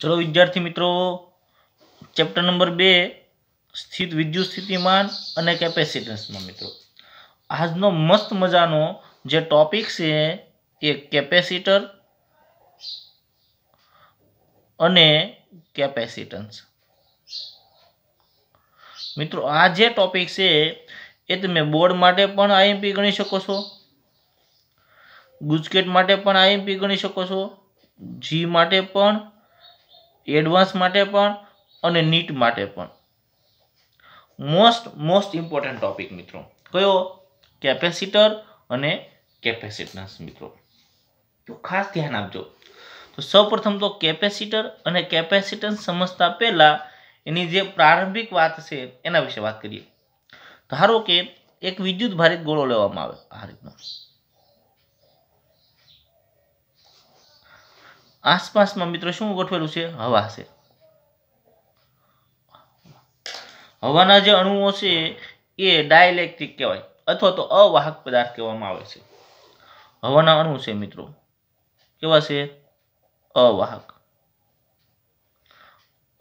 ચલો વિદ્યાર્થી મિત્રો ચેપ્ટર નંબર બે સ્થિત વિદ્યુત સ્થિતિમાન અને કેપેસિટન્સમાં મિત્રો આજનો મસ્ત મજાનો જે ટોપિક છે એ કેપેસિટર અને કેપેસિટન્સ મિત્રો આ જે ટોપિક છે એ તમે બોર્ડ માટે પણ આઈએમપી ગણી શકો છો ગુજકેટ માટે પણ આઈએમપી ગણી શકો છો જી માટે પણ એડવાન્સ માટે પણ અને નીટ માટે પણ મોસ્ટ મોસ્ટ ઇમ્પોર્ટન્ટ ટોપિક મિત્રો કયો કેપેસિટર અને કેપેસિટન્સ મિત્રો તો ખાસ ધ્યાન આપજો તો સૌપ્રથમ તો કેપેસિટર અને કેપેસિટન્સ સમજતા પહેલાં એની જે પ્રારંભિક વાત છે એના વિશે વાત કરીએ ધારો કે એક વિદ્યુત ભારિત ગોળો લેવામાં આવે આ રીતનો આસપાસમાં મિત્રો શું ગોઠવેલું છે હવા છે હવાના જે અણુઓ છે એ ડાયલેક્ટ્રિક કહેવાય અથવા તો અવાહક પદાર્થ કહેવામાં આવે છે હવાના અણુ છે મિત્રો કેવા છે અવાહક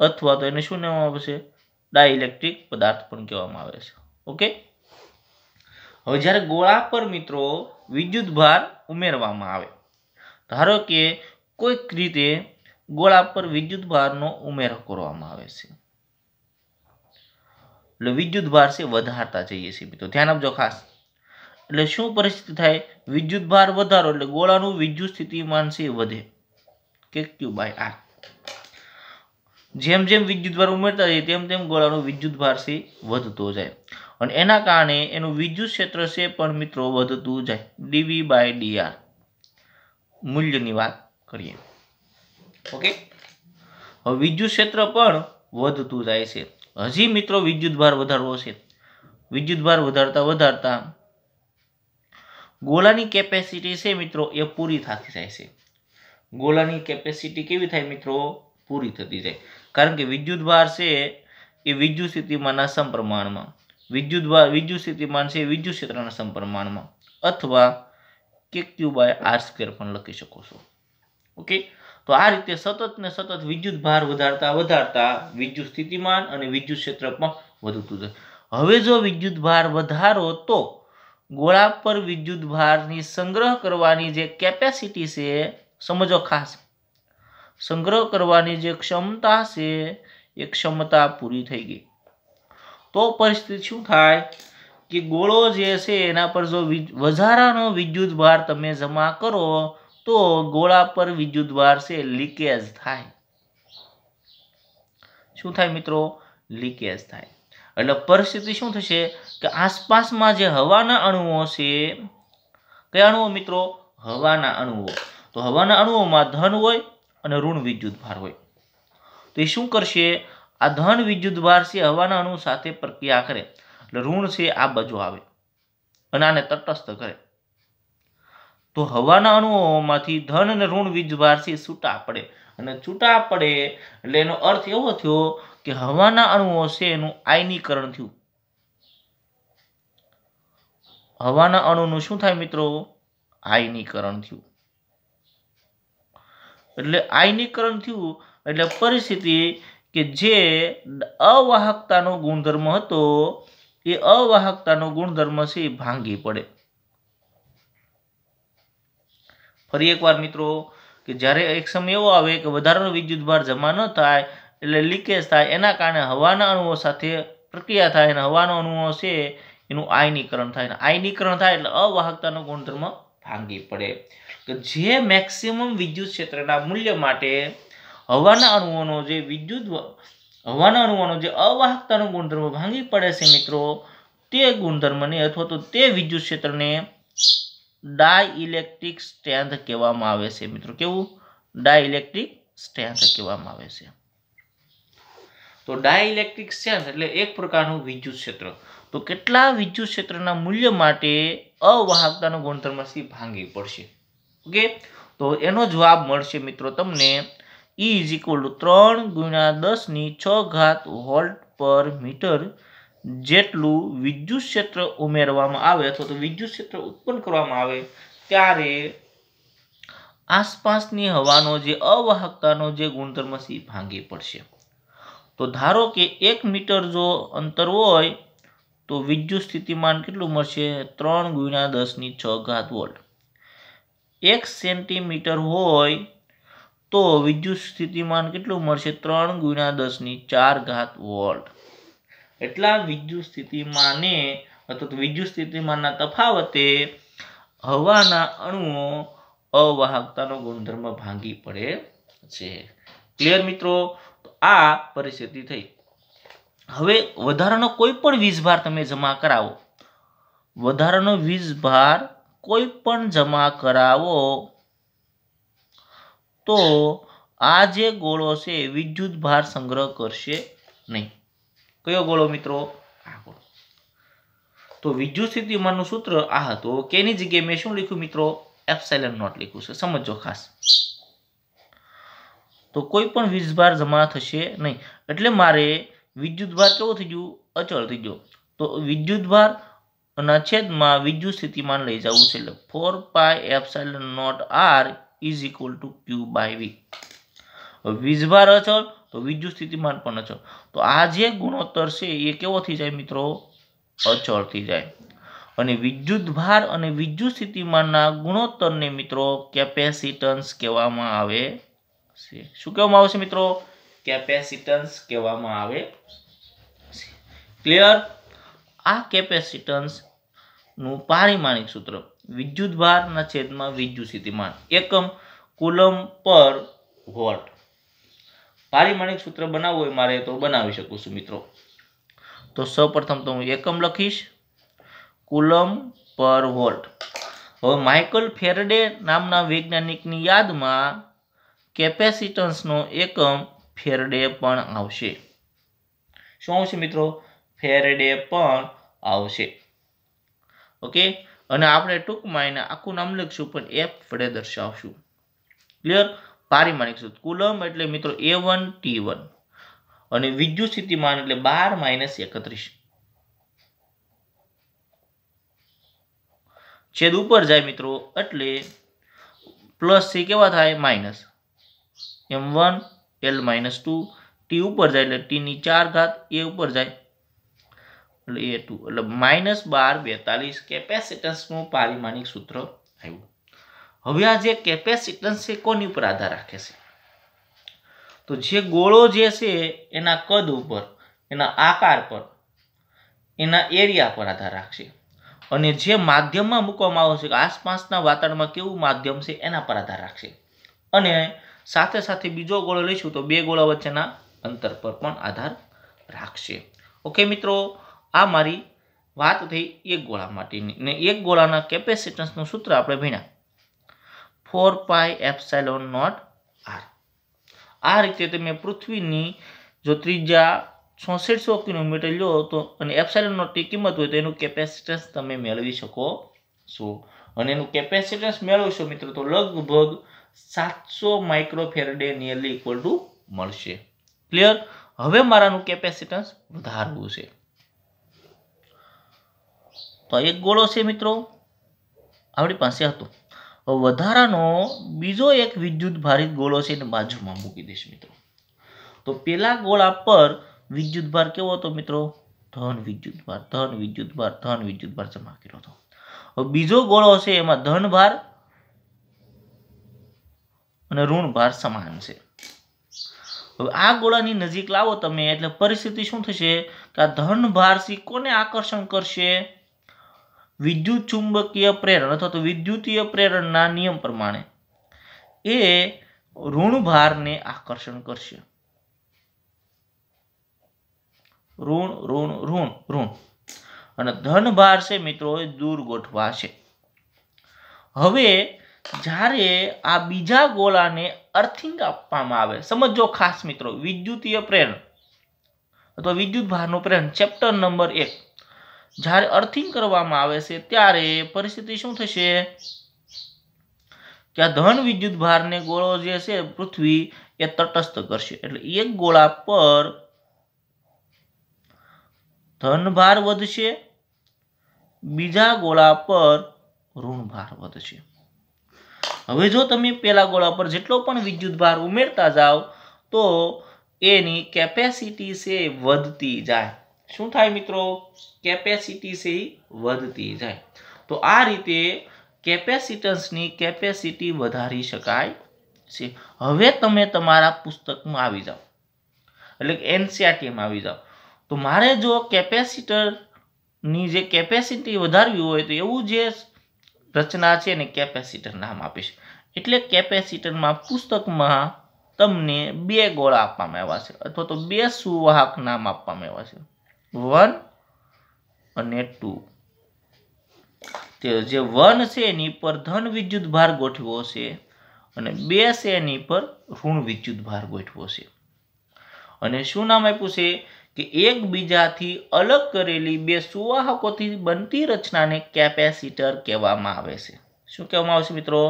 અથવા તો એને શું કહેવામાં આવે છે ડાયલેક્ટ્રિક પદાર્થ પણ કહેવામાં આવે છે ઓકે હવે જ્યારે ગોળા પર મિત્રો વિદ્યુત ભાર ઉમેરવામાં આવે ધારો કે કોઈક રીતે ગોળા પર વિદ્યુત ભારનો ઉમેરો કરવામાં આવે છે એટલે વિદ્યુત ભાર છે વધારતા જઈએ છીએ મિત્રો ધ્યાન આપજો ખાસ એટલે શું પરિસ્થિતિ થાય વિદ્યુત ભાર વધારો એટલે ગોળાનું વિદ્યુત સ્થિતિમાન છે વધે કે ક્યુ બાય આર જેમ જેમ વિદ્યુત વિદ્યુતભાર ઉમેરતા જઈએ તેમ તેમ ગોળાનું વિદ્યુતભાર છે વધતો જાય અને એના કારણે એનું વિદ્યુત ક્ષેત્ર છે પણ મિત્રો વધતું જાય ડીવી બાય ડીઆર મૂલ્યની વાત કરીએ ઓકે હવે વિદ્યુત ક્ષેત્ર પણ વધતું જાય છે હજી મિત્રો વિદ્યુત ભાર વધારવો છે વિદ્યુત ભાર વધારતા વધારતા ગોલાની કેપેસિટી છે મિત્રો એ પૂરી થતી જાય છે ગોલાની કેપેસિટી કેવી થાય મિત્રો પૂરી થતી જાય કારણ કે વિદ્યુત ભાર છે એ વિદ્યુત સ્થિતિમાનના સમપ્રમાણમાં ભાર વિદ્યુત સ્થિતિમાન છે વિદ્યુત ક્ષેત્રના સમપ્રમાણમાં અથવા કે ક્યુ બાય આર સ્ક્વેર પણ લખી શકો છો ઓકે તો આ રીતે સતત ને સતત વિદ્યુત ભાર વધારતા વધારતા વિદ્યુત સ્થિતિમાન અને વિદ્યુત ક્ષેત્રમાં વધતું જાય હવે જો વિદ્યુત ભાર વધારો તો ગોળા પર વિદ્યુત ભારની સંગ્રહ કરવાની જે કેપેસિટી છે સમજો ખાસ સંગ્રહ કરવાની જે ક્ષમતા છે એ ક્ષમતા પૂરી થઈ ગઈ તો પરિસ્થિતિ શું થાય કે ગોળો જે છે એના પર જો વધારાનો વિદ્યુત ભાર તમે જમા કરો તો ગોળા પર વિદ્યુતભાર છે લીકેજ થાય શું થાય મિત્રો લીકેજ થાય એટલે પરિસ્થિતિ શું થશે કે આસપાસમાં જે હવાના અણુઓ છે કયા અણુઓ મિત્રો હવાના અણુઓ તો હવાના અણુઓમાં ધન હોય અને ઋણ વિદ્યુત ભાર હોય તો એ શું કરશે આ ધન વિદ્યુત ભાર છે હવાના અણુ સાથે પ્રક્રિયા કરે એટલે ઋણ છે આ બાજુ આવે અને આને તટસ્થ કરે તો હવાના અનુભવોમાંથી ધન અને ઋણ વીજભારથી છૂટા પડે અને છૂટા પડે એટલે એનો અર્થ એવો થયો કે હવાના અણુઓ છે એનું આયનીકરણ થયું હવાના અણુનું શું થાય મિત્રો આયનીકરણ થયું એટલે આયનીકરણ થયું એટલે પરિસ્થિતિ કે જે અવાહકતાનો ગુણધર્મ હતો એ અવાહકતાનો ગુણધર્મ છે એ ભાંગી પડે ફરી એકવાર મિત્રો કે જ્યારે એક સમય એવો આવે કે વધારાનો વિદ્યુતભાર જમા ન થાય એટલે લીકેજ થાય એના કારણે હવાના અણુઓ સાથે પ્રક્રિયા થાય અને હવાના અણુઓ છે એનું આયનીકરણ થાય આયનીકરણ થાય એટલે અવાહકતાનો ગુણધર્મ ભાંગી પડે કે જે મેક્સિમમ વિદ્યુત ક્ષેત્રના મૂલ્ય માટે હવાના અણુઓનો જે વિદ્યુત હવાના અણુઓનો જે અવાહકતાનો ગુણધર્મ ભાંગી પડે છે મિત્રો તે ગુણધર્મને અથવા તો તે વિદ્યુત ક્ષેત્રને ડાયઇલેક્ટ્રિક સ્ટ્રેન્થ કહેવામાં આવે છે મિત્રો કેવું ડાયઇલેક્ટ્રિક સ્ટ્રેન્થ કહેવામાં આવે છે તો ડાયઇલેક્ટ્રિક સ્ટ્રેન્થ એટલે એક પ્રકારનું વિદ્યુત ક્ષેત્ર તો કેટલા વિદ્યુત ક્ષેત્રના મૂલ્ય માટે અવાહકતાનો ગુણધર્મ સી ભાંગી પડશે ઓકે તો એનો જવાબ મળશે મિત્રો તમને ઈ ઇઝ ઇક્વલ ટુ ત્રણ ગુણ્યા દસની છ ઘાત વોલ્ટ પર મીટર જેટલું વિદ્યુત ક્ષેત્ર ઉમેરવામાં આવે અથવા તો વિદ્યુત ક્ષેત્ર ઉત્પન્ન કરવામાં આવે ત્યારે આસપાસની હવાનો જે અવાહકતાનો જે ગુણધર્મ છે એ ભાંગી પડશે તો ધારો કે એક મીટર જો અંતર હોય તો વિદ્યુત સ્થિતિમાન કેટલું મળશે ત્રણ ગુણ્યા દસની છ ઘાત વોલ્ટ એક સેન્ટીમીટર હોય તો વિદ્યુત સ્થિતિમાન કેટલું મળશે ત્રણ ગુણ્યા દસની ચાર ઘાત વોલ્ટ એટલા વિદ્યુત સ્થિતિમાંને અથવા તો વિદ્યુત સ્થિતિમાંના તફાવતે હવાના અણુઓ અવાહકતાનો ગુણધર્મ ભાંગી પડે છે ક્લિયર મિત્રો આ પરિસ્થિતિ થઈ હવે વધારાનો કોઈ પણ વીજભાર તમે જમા કરાવો વધારાનો વીજભાર કોઈ પણ જમા કરાવો તો આ જે ગોળો છે વિદ્યુત ભાર સંગ્રહ કરશે નહીં કયો ગોળો મિત્રો આ ગોળો તો વિદ્યુત સ્થિતિમાનનું સૂત્ર આ હતું કેની જગ્યાએ મેં શું લખ્યું મિત્રો એપ્સાઇલન નોટ લખ્યું છે સમજો ખાસ તો કોઈ પણ વીજભાર જમા થશે નહીં એટલે મારે વિદ્યુતભાર કેવો થઈ ગયું અચળ થઈ ગયો તો વિદ્યુતભાર ના છેદમાં વિદ્યુત સ્થિતિમાન લઈ જવું છે એટલે four pi epsilon naught R is equal to Q by V વીજભાર અચળ તો વિદ્યુત સ્થિતિમાન પણ અચળ તો આ જે ગુણોત્તર છે એ કેવો થઈ જાય મિત્રો અચળ થઈ જાય અને વિદ્યુત ભાર અને વિદ્યુત સ્થિતિમાનના ગુણોત્તરને મિત્રો કેપેસિટન્સ કહેવામાં આવે છે શું કહેવામાં આવે છે મિત્રો કેપેસિટન્સ કહેવામાં આવે છે ક્લિયર આ કેપેસિટન્સનું પારિમાણિક સૂત્ર વિદ્યુત ભારના છેદમાં વિદ્યુત સ્થિતિમાન એકમ કુલમ પર વોટ પારિમાણિક સૂત્ર બનાવવું હોય મારે તો બનાવી શકું છું મિત્રો તો સૌપ્રથમ તો હું એકમ લખીશ કુલમ પર વોલ્ટ હવે માઇકલ ફેરડે નામના વૈજ્ઞાનિકની યાદમાં કેપેસિટન્સનો એકમ ફેરડે પણ આવશે શું આવશે મિત્રો ફેરડે પણ આવશે ઓકે અને આપણે ટૂંકમાં એને આખું નામ લખીશું પણ એફ વડે દર્શાવશું ક્લિયર પારિમાણિક સૂત્ર કુલમ એટલે મિત્રો એ વન ટી વન અને વિદ્યુત સ્થિતિમાન એટલે બાર માઇનસ એકત્રીસ છેદ ઉપર જાય મિત્રો એટલે પ્લસ સી કેવા થાય minus M one L minus two T ઉપર જાય એટલે ટી ની ચાર ઘાત એ ઉપર જાય એટલે એ ટુ એટલે માઇનસ બાર બેતાલીસ કેપેસિટન્સનું પારિમાણિક સૂત્ર આવ્યું હવે આ જે કેપેસિટન્સ છે કોની ઉપર આધાર રાખે છે તો જે ગોળો જે છે એના કદ ઉપર એના આકાર પર એના એરિયા પર આધાર રાખશે અને જે માધ્યમમાં મૂકવામાં આવશે આસપાસના વાતાવરણમાં કેવું માધ્યમ છે એના પર આધાર રાખશે અને સાથે સાથે બીજો ગોળો લઈશું તો બે ગોળા વચ્ચેના અંતર પર પણ આધાર રાખશે ઓકે મિત્રો આ મારી વાત થઈ એક ગોળા માટેની અને એક ગોળાના કેપેસિટન્સનું સૂત્ર આપણે ભણ્યા four pi epsilon naught R આ રીતે તમે પૃથ્વીની જો ત્રીજા છોસઠસો કિલોમીટર લો તો અને એપ્સાઇલોન નોટની કિંમત હોય તો એનું કેપેસિટન્સ તમે મેળવી શકો છો અને એનું કેપેસિટન્સ મેળવશો મિત્રો તો લગભગ સાતસો માઇક્રોફેરડે નિયરલી ઇક્વલ ટુ મળશે ક્લિયર હવે મારાનું કેપેસિટન્સ વધારવું છે તો એક ગોળો છે મિત્રો આપણી પાસે હતો વધારાનો બીજો એક વિદ્યુતભારિત ગોળો છે એને બાજુમાં મૂકી દઈશ મિત્રો તો પેલા ગોળા પર વિદ્યુતભાર કેવો હતો મિત્રો ધન વિદ્યુતભાર ધન વિદ્યુતભાર ધન વિદ્યુતભાર જમા કર્યો હતો હવે બીજો ગોળો છે એમાં ધન ભાર અને ઋણ ભાર સમાન છે હવે આ ગોળાની નજીક લાવો તમે એટલે પરિસ્થિતિ શું થશે કે આ ધન ભાર કોને આકર્ષણ કરશે વિદ્યુત ચુંબકીય પ્રેરણ અથવા તો વિદ્યુતીય પ્રેરણના નિયમ પ્રમાણે એ ઋણભારને આકર્ષણ કરશે ઋણ ઋણ ઋણ ઋણ અને ધનભાર છે મિત્રો એ દૂર ગોઠવાશે હવે જ્યારે આ બીજા ગોળાને અર્થિંગ આપવામાં આવે સમજો ખાસ મિત્રો વિદ્યુતીય પ્રેરણ અથવા વિદ્યુત ભારનું પ્રેરણ ચેપ્ટર નંબર એક જ્યારે અર્થિંગ કરવામાં આવે છે ત્યારે પરિસ્થિતિ શું થશે કે આ ધન વિદ્યુત ભારને ગોળો જે છે પૃથ્વી એ તટસ્થ કરશે એટલે એક ગોળા પર ધન ભાર વધશે બીજા ગોળા પર ઋણ ભાર વધશે હવે જો તમે પેલા ગોળા પર જેટલો પણ વિદ્યુત ભાર ઉમેરતા જાઓ તો એની કેપેસિટી છે વધતી જાય શું થાય મિત્રો કેપેસિટી છે એ વધતી જાય તો આ રીતે કેપેસિટન્સની કેપેસિટી વધારી શકાય છે હવે તમે તમારા પુસ્તકમાં આવી જાઓ એટલે કે એનસીઆરટીમાં e આવી જાઓ તો મારે જો કેપેસિટરની જે કેપેસિટી વધારવી હોય તો એવું જે રચના છે એને કેપેસિટર નામ આપીશ એટલે કેપેસિટરમાં પુસ્તકમાં તમને બે ગોળા આપવામાં આવ્યા છે અથવા તો બે સુવાહક નામ આપવામાં આવ્યા છે વન અને ટુ તે જે વન છે એની પર ધન વિદ્યુત ભાર ગોઠવો છે અને બે છે એની પર ઋણ વિદ્યુત ભાર ગોઠવો છે અને શું નામ આપ્યું છે કે એકબીજાથી અલગ કરેલી બે સુવાહકોથી બનતી રચનાને કેપેસિટર કહેવામાં આવે છે શું કહેવામાં આવશે મિત્રો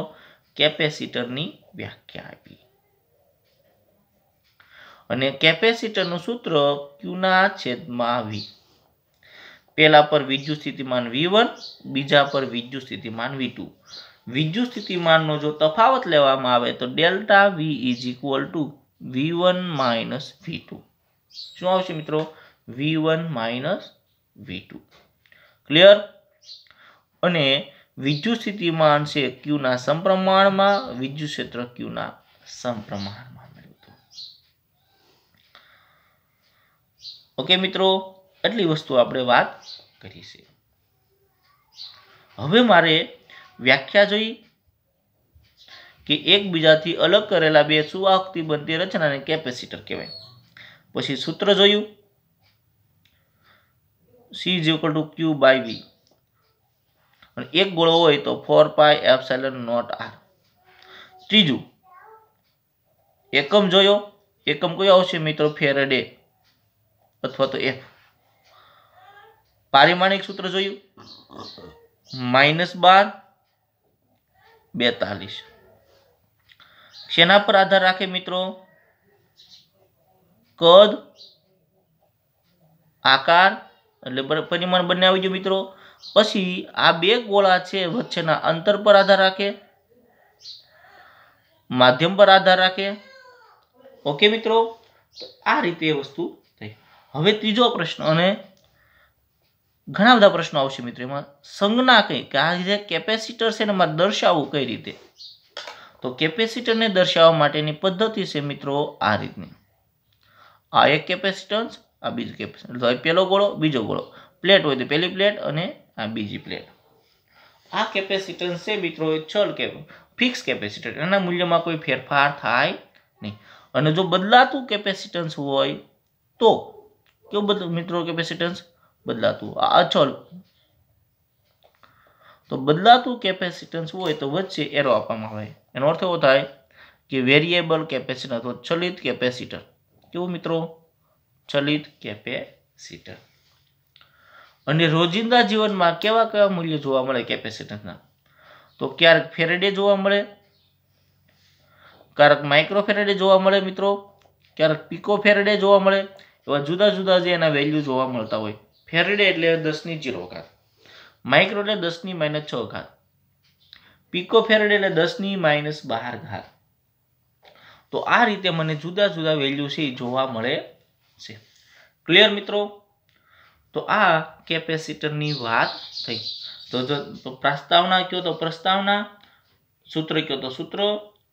કેપેસિટરની વ્યાખ્યા આપી અને કેપેસિટરનું સૂત્ર ક્યુના છેદમાં વી પહેલા પર વિદ્યુત સ્થિતિમાન વી વન બીજા પર વિદ્યુત સ્થિતિમાન વી ટુ વિદ્યુત સ્થિતિમાનનો જો તફાવત લેવામાં આવે તો delta V is equal to V one minus V two શું આવશે મિત્રો V one minus V two clear અને વિદ્યુત સ્થિતિમાન છે ક્યુના સંપ્રમાણમાં વિદ્યુત ક્ષેત્ર ક્યુના સંપ્રમાણમાં ઓકે મિત્રો આટલી વસ્તુ આપણે વાત કરી હવે મારે વ્યાખ્યા જોઈ કે એકબીજાથી અલગ કરેલા બે સુવાહકથી બનતી રચનાને કેપેસિટર કહેવાય પછી સૂત્ર જોયું C is to Q by V એક ગોળો હોય તો four pi epsilon naught R ત્રીજું એકમ જોયો એકમ કયો આવશે મિત્રો ફેરડે અથવા તો એફ પારિમાણિક સૂત્ર જોયું માઇનસ બાર બેતાલીસ શેના પર આધાર રાખે મિત્રો કદ આકાર એટલે પરિમાણ બંને આવી ગયું મિત્રો પછી આ બે ગોળા છે વચ્ચેના અંતર પર આધાર રાખે માધ્યમ પર આધાર રાખે ઓકે મિત્રો આ રીતે વસ્તુ હવે ત્રીજો પ્રશ્ન અને ઘણા બધા પ્રશ્નો આવશે મિત્રો એમાં સંજ્ઞા કઈ કે આ જે કેપેસિટર છે એને દર્શાવવું કઈ રીતે તો કેપેસિટરને દર્શાવવા માટેની પદ્ધતિ છે મિત્રો આ રીતની આ એક કેપેસિટન્સ આ બીજું કેપેસિટર પહેલો ગોળો બીજો ગોળો પ્લેટ હોય તો પહેલી પ્લેટ અને આ બીજી પ્લેટ આ કેપેસિટન્સ છે મિત્રો એ ચલ કે ફિક્સ કેપેસિટર એના મૂલ્યમાં કોઈ ફેરફાર થાય નહીં અને જો બદલાતું કેપેસિટન્સ હોય તો કેવું બદલ મિત્રો કેપેસિટન્સ બદલાતું આ અચલ તો બદલાતું કેપેસિટન્સ હોય તો વચ્ચે એરો આપવામાં આવે એનો અર્થ એવો થાય કે વેરિયેબલ કેપેસિટર અથવા ચલિત કેપેસિટર કેવું મિત્રો ચલિત કેપેસિટર અને રોજિંદા જીવનમાં કેવા કેવા મૂલ્યો જોવા મળે કેપેસિટન્સના તો ક્યારેક ફેરેડે જોવા મળે ક્યારેક માઇક્રો ફેરેડે જોવા મળે મિત્રો ક્યારેક પીકો ફેરેડે જોવા મળે એવા જુદા જુદા જે એના વેલ્યુ જોવા મળતા હોય ફેરડે એટલે દસની જીરો ઘાત માઇક્રો એટલે દસની માઇનસ છ ઘાત પીકો ફેરડે એટલે દસની માઇનસ બાર ઘાત તો આ રીતે મને જુદા જુદા વેલ્યુ છે એ જોવા મળે છે ક્લિયર મિત્રો તો આ કેપેસિટરની વાત થઈ તો જો પ્રસ્તાવના કયો તો પ્રસ્તાવના સૂત્ર કયો તો સૂત્રો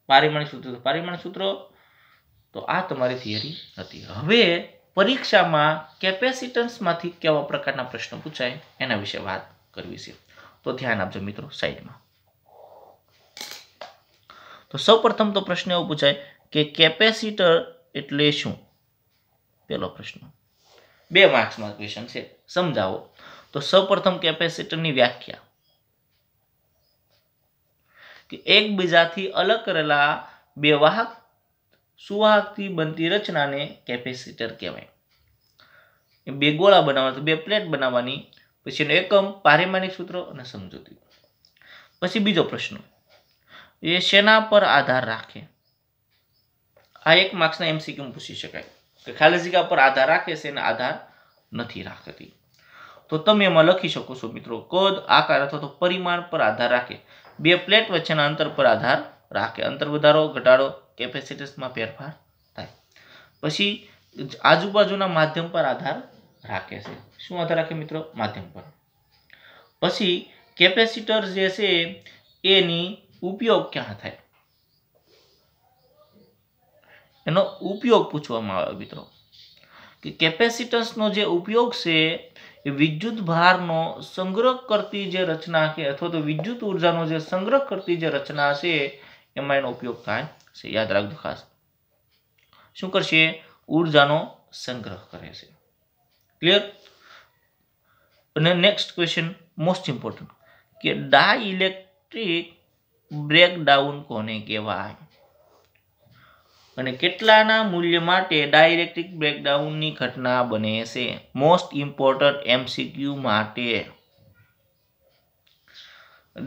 પારિમાણિક સૂત્ર તો પારિમાણિક સૂત્રો તો આ તમારી થિયરી હતી હવે પરીક્ષામાં કેપેસિટન્સમાંથી કેવા પ્રકારના પ્રશ્નો પૂછાય એના વિશે વાત કરવી છે તો ધ્યાન આપજો મિત્રો સાઈડમાં તો સૌપ્રથમ તો પ્રશ્ન એવો પૂછાય કે કેપેસિટર એટલે શું પેલો પ્રશ્ન બે માર્ક્સમાં ક્વેશ્ચન છે સમજાવો તો સૌપ્રથમ કેપેસિટરની વ્યાખ્યા કે એકબીજાથી અલગ કરેલા બે વાહક સુવાહકથી બનતી રચનાને કેપેસિટર કહેવાય બે ગોળા બનાવવા બે પ્લેટ બનાવવાની પછી એનો એકમ પારિમાણિક સૂત્ર અને સમજૂતી પછી બીજો પ્રશ્ન એ શેના પર આધાર રાખે આ એક માર્ક્સના એમસીક્યુ પૂછી શકાય કે ખાલી જગ્યા પર આધાર રાખે છે એને આધાર નથી રાખતી તો તમે એમાં લખી શકો છો મિત્રો કદ આકાર અથવા તો પરિમાણ પર આધાર રાખે બે પ્લેટ વચ્ચેના અંતર પર આધાર રાખે અંતર વધારો ઘટાડો કેપેસિટન્સમાં ફેરફાર થાય પછી આજુબાજુના માધ્યમ પર આધાર રાખે છે શું આધાર રાખે મિત્રો માધ્યમ પર પછી કેપેસિટર જે છે એની ઉપયોગ ક્યાં થાય એનો ઉપયોગ પૂછવામાં આવ્યો મિત્રો કે કેપેસિટન્સનો જે ઉપયોગ છે એ વિદ્યુત ભારનો સંગ્રહ કરતી જે રચના કે અથવા તો વિદ્યુત ઉર્જાનો જે સંગ્રહ કરતી જે રચના છે એમાં એનો ઉપયોગ થાય છે યાદ રાખજો ખાસ શું કરશે ઉર્જાનો સંગ્રહ કરે છે ક્લિયર અને નેક્સ્ટ ક્વેશ્ચન મોસ્ટ ઇમ્પોર્ટન્ટ કે ડાઇલેક્ટ્રિક બ્રેકડાઉન કોને કહેવાય અને કેટલાના મૂલ્ય માટે ડાયલેક્ટ્રિક બ્રેકડાઉનની ઘટના બને છે મોસ્ટ ઇમ્પોર્ટન્ટ એમસીક્યુ માટે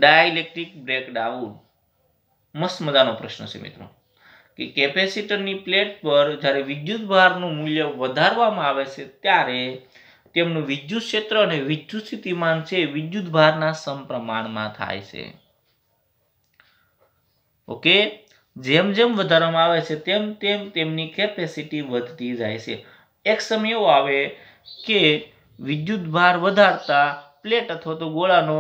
ડાયલેક્ટ્રિક બ્રેકડાઉન મસ્ત મજાનો પ્રશ્ન છે મિત્રો કે કેપેસિટરની પ્લેટ પર જ્યારે વિદ્યુતભારનું મૂલ્ય વધારવામાં આવે છે ત્યારે તેમનું વિદ્યુત ક્ષેત્ર અને વિદ્યુત સ્થિતિમાન છે વિદ્યુતભારના સમપ્રમાણમાં થાય છે ઓકે જેમ જેમ વધારવામાં આવે છે તેમ તેમ તેમની કેપેસિટી વધતી જાય છે એક સમય એવો આવે કે વિદ્યુત ભાર વધારતા પ્લેટ અથવા તો ગોળાનો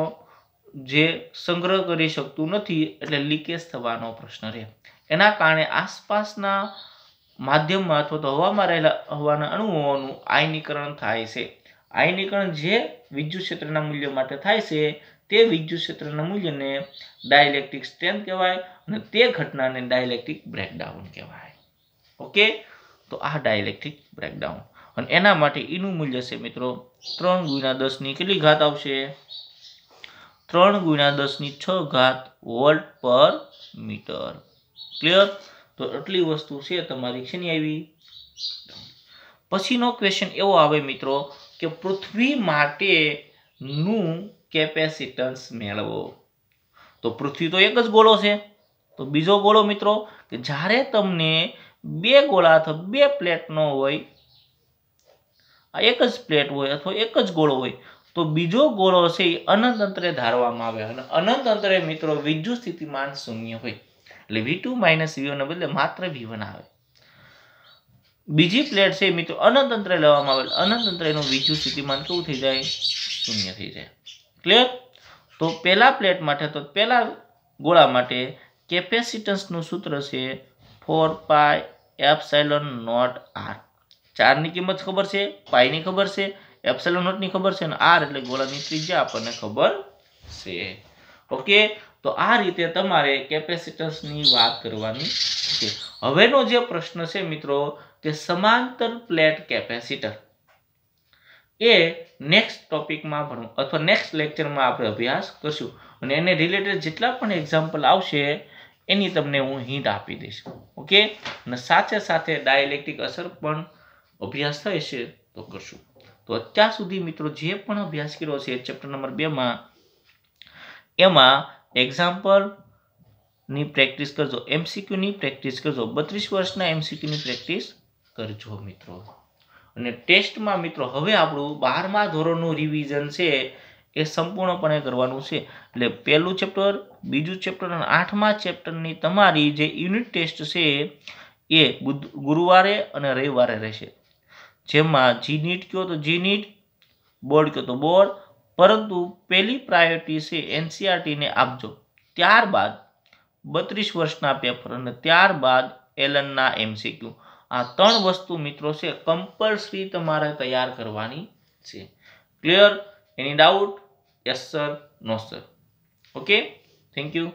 જે સંગ્રહ કરી શકતું નથી એટલે લીકેજ થવાનો પ્રશ્ન રહે એના કારણે આસપાસના માધ્યમમાં અથવા તો હવામાં રહેલા હવાના અણુઓનું આયનીકરણ થાય છે આયનીકરણ જે વિદ્યુત ક્ષેત્રના મૂલ્ય માટે થાય છે તે વિદ્યુત ક્ષેત્રના મૂલ્યને ડાયલેક્ટ્રિક સ્ટ્રેન્થ કહેવાય અને તે ઘટનાને ડાયલેક્ટ્રિક બ્રેકડાઉન કહેવાય ઓકે તો આ ડાયલેક્ટ્રિક બ્રેકડાઉન અને એના માટે ઈનું e મૂલ્ય છે મિત્રો ત્રણ ગુણ્યા દસની કેટલી ઘાત આવશે ત્રણ ગુણ્યા દસની છ ઘાત વોલ્ટ પર મીટર ક્લિયર તો આટલી વસ્તુ છે તમારી છે નહીં આવી પછીનો ક્વેશ્ચન એવો આવે મિત્રો કે પૃથ્વી માટેનું કેપેસિટન્સ મેળવો તો પૃથ્વી તો એક જ ગોળો છે તો બીજો ગોળો મિત્રો કે જ્યારે તમને બે ગોળા અથવા બે પ્લેટનો હોય આ એક જ પ્લેટ હોય અથવા એક જ ગોળો હોય તો બીજો ગોળો છે એ અનંત અંતરે ધારવામાં આવે અને અનંત અંતરે મિત્રો વિદ્યુત સ્થિતિમાન શૂન્ય હોય એટલે વી ટુ માઇનસ વીઓને બદલે માત્ર વી વન આવે બીજી પ્લેટ છે મિત્રો અનંતંત્ર લેવામાં આવેલ અનંતંત્ર એનું બીજું સ્થિતિમાન કેવું થઈ જાય શૂન્ય થઈ જાય ક્લિયર તો પહેલા પ્લેટ માટે તો પહેલા ગોળા માટે કેપેસિટન્સનું સૂત્ર છે four pi epsilon naught R ચારની કિંમત ખબર છે પાયની ખબર છે એપ્સાઇલોન નોટની ખબર છે અને આર એટલે ગોળાની ત્રિજ્યા આપણને ખબર છે ઓકે તો આ રીતે તમારે કેપેસિટન્સની વાત કરવાની છે હવેનો જે પ્રશ્ન છે મિત્રો કે સમાંતર પ્લેટ કેપેસિટર એ નેક્સ્ટ ટોપિકમાં ભણવું અથવા નેક્સ્ટ લેક્ચરમાં આપણે અભ્યાસ કરશું અને એને રિલેટેડ જેટલા પણ એક્ઝામ્પલ આવશે એની તમને હું હિંટ આપી દઈશ ઓકે અને સાથે સાથે ડાયલેક્ટિક અસર પણ અભ્યાસ થાય છે તો કરશું તો અત્યાર સુધી મિત્રો જે પણ અભ્યાસ કર્યો છે ચેપ્ટર નંબર બેમાં એમાં એક્ઝામ્પલની પ્રેક્ટિસ કરજો એમસીક્યુની પ્રેક્ટિસ કરજો બત્રીસ વર્ષના એમસીક્યુની પ્રેક્ટિસ કરજો મિત્રો અને ટેસ્ટમાં મિત્રો હવે આપણું બારમા ધોરણનું રિવિઝન છે એ સંપૂર્ણપણે કરવાનું છે એટલે પહેલું ચેપ્ટર બીજું ચેપ્ટર અને આઠમા ચેપ્ટરની તમારી જે યુનિટ ટેસ્ટ છે એ ગુરુવારે અને રવિવારે રહેશે જેમાં જી નીટ કહો તો જી નીટ બોર્ડ કહો તો બોર્ડ પરંતુ પહેલી પ્રાયોરિટી છે એનસીઆરટીને e આપજો ત્યારબાદ બત્રીસ વર્ષના પેપર અને ત્યારબાદ એલનના એમસીક્યુ આ ત્રણ વસ્તુ મિત્રો છે કમ્પલસરી તમારે તૈયાર કરવાની છે clear any doubt yes sir no sir okay thank you